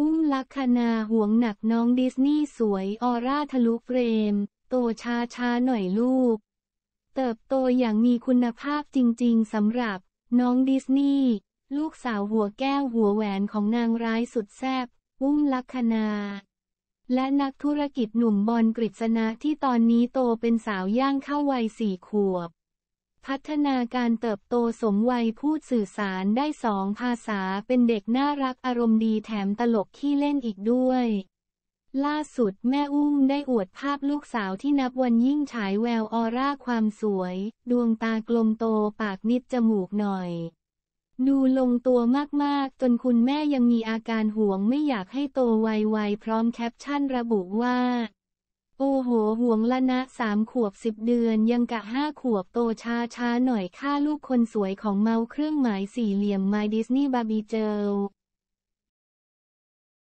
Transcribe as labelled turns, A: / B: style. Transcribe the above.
A: อุ้มลักคนาห่วงหนักน้องดิสนีย์สวยออร่าทะลุเฟรม โตช้าช้าหน่อยลูก เติบโตอย่างมีคุณภาพจริงๆสำหรับน้องดิสนีย์ลูกสาวหัวแก้วหัวแหวนของนางร้ายสุดแซบอุ้มลักคนาและนักธุรกิจหนุ่มบอลกฤษณะที่ตอนนี้โตเป็นสาวย่างเข้าวัยสี่ขวบพัฒนาการเติบโตสมวัยพูดสื่อสารได้สองภาษาเป็นเด็กน่ารักอารมณ์ดีแถมตลกขี้เล่นอีกด้วย ล่าสุดแม่อุ้มได้อวดภาพลูกสาวที่นับวันยิ่งฉายแววออร่าความสวย ดวงตากลมโตปากนิดจมูกหน่อย ดูลงตัวมากๆ จนคุณแม่ยังมีอาการห่วงไม่อยากให้โตไว ๆ พร้อมแคปชั่นระบุว่าโอ้โหห่วงละนะสามขวบสิบเดือนยังกะห้าขวบโตช้าช้าหน่อยค่าลูกคนสวยของเมาเครื่องหมายสี่เหลี่ยมไมดิสนีย์บาร์บีเจอ